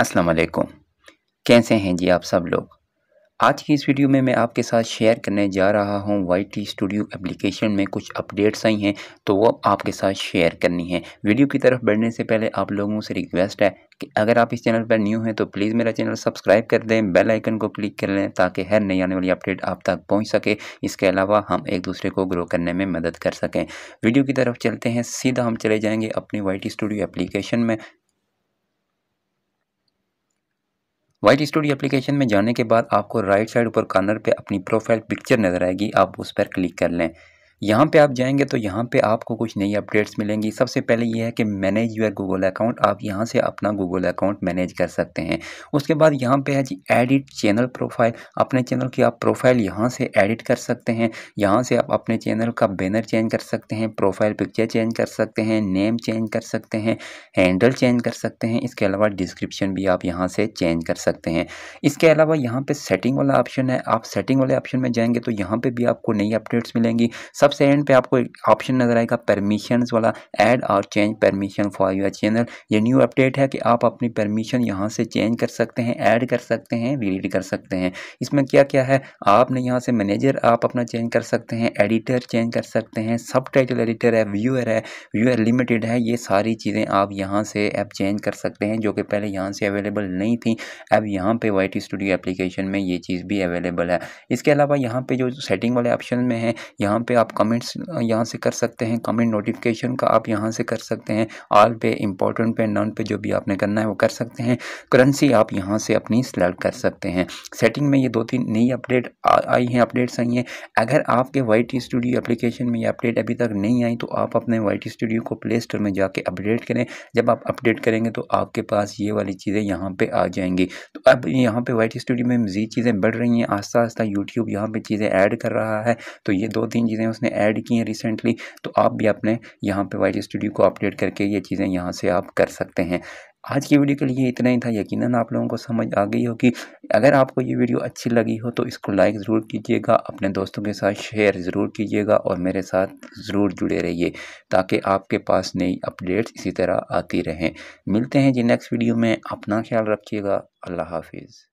अस्सलाम वालेकुम कैसे हैं जी आप सब लोग आज की इस वीडियो में मैं आपके साथ शेयर करने जा रहा हूं वाई टी स्टूडियो एप्लीकेशन में कुछ अपडेट्स आई हैं तो वो आपके साथ शेयर करनी है वीडियो की तरफ बढ़ने से पहले आप लोगों से रिक्वेस्ट है कि अगर आप इस चैनल पर न्यू हैं तो प्लीज़ मेरा चैनल सब्सक्राइब कर दें बेल आइकन को क्लिक कर लें ताकि हर नई आने वाली अपडेट आप तक पहुंच सके इसके अलावा हम एक दूसरे को ग्रो करने में मदद कर सकें वीडियो की तरफ चलते हैं सीधा हम चले जाएंगे अपनी वाई टी स्टूडियो एप्लीकेशन में वाइट स्टूडियो एप्लीकेशन में जाने के बाद आपको राइट साइड ऊपर कॉर्नर पे अपनी प्रोफाइल पिक्चर नज़र आएगी आप उस पर क्लिक कर लें यहाँ पे आप जाएंगे तो यहाँ पे आपको कुछ नई अपडेट्स मिलेंगी सबसे पहले ये है कि मैनेज यूर गूगल अकाउंट आप यहाँ से अपना गूगल अकाउंट मैनेज कर सकते हैं उसके बाद यहाँ पे है जी एडिट चैनल प्रोफाइल अपने चैनल की आप प्रोफाइल यहाँ से एडिट कर सकते हैं यहाँ से आप अपने चैनल का बैनर चेंज कर सकते हैं प्रोफाइल पिक्चर चेंज कर सकते हैं नेम चेंज कर सकते हैं हैंडल चेंज कर सकते हैं इसके अलावा डिस्क्रिप्शन भी आप यहाँ से चेंज कर सकते हैं इसके अलावा यहाँ पर सेटिंग वाला ऑप्शन है आप सेटिंग वाले ऑप्शन में जाएंगे तो यहाँ पर भी आपको नई अपडेट्स मिलेंगी सब सबसे एंड पे आपको एक ऑप्शन नज़र आएगा परमिशंस वाला ऐड और change permission for your channel ये न्यू अपडेट है कि आप अपनी परमिशन यहाँ से चेंज कर सकते हैं ऐड कर सकते हैं रीड कर सकते हैं इसमें क्या क्या है आपने यहाँ से मैनेजर आप अपना चेंज कर सकते हैं एडिटर चेंज कर सकते हैं सब एडिटर है व्यूअर है व्यूअर लिमिटेड है ये सारी चीज़ें आप यहाँ से ऐप चेंज कर सकते हैं जो कि पहले यहाँ से अवेलेबल नहीं थी अब यहाँ पे वाई स्टूडियो एप्लीकेशन में ये चीज़ भी अवेलेबल है इसके अलावा यहाँ पे जो सेटिंग वाले ऑप्शन में है यहाँ पे आप कमेंट्स uh, यहाँ से कर सकते हैं कमेंट नोटिफिकेशन का आप यहाँ से कर सकते हैं ऑल पे इंपॉर्टेंट पे नॉन पे जो भी आपने करना है वो कर सकते हैं करेंसी आप यहाँ से अपनी सेलेक्ट कर सकते हैं सेटिंग में ये दो तीन नई अपडेट आई हैं अपडेट्स आई हैं अगर आपके वाइट स्टूडियो अपलिकेशन में ये अपडेट अभी तक नहीं आई तो आप अपने वाइट स्टूडियो को प्ले स्टोर में जाके अपडेट करें जब आप अपडेट करेंगे तो आपके पास ये वाली चीज़ें यहाँ पर आ जाएंगी तो अब यहाँ पर वाइट स्टूडियो में मज़ीद चीज़ें बढ़ रही हैं आस्ता आस्ता यूट्यूब यहाँ पर चीज़ें ऐड कर रहा है तो ये दो तीन चीज़ें उसने उसने ऐड की हैं रिसेंटली तो आप भी अपने यहाँ पे वाइट स्टूडियो को अपडेट करके ये चीज़ें यहाँ से आप कर सकते हैं आज की वीडियो के लिए इतना ही था यकीनन आप लोगों को समझ आ गई होगी अगर आपको ये वीडियो अच्छी लगी हो तो इसको लाइक ज़रूर कीजिएगा अपने दोस्तों के साथ शेयर ज़रूर कीजिएगा और मेरे साथ ज़रूर जुड़े रहिए ताकि आपके पास नई अपडेट्स इसी तरह आती रहें मिलते हैं जी नेक्स्ट वीडियो में अपना ख्याल रखिएगा अल्लाह हाफिज़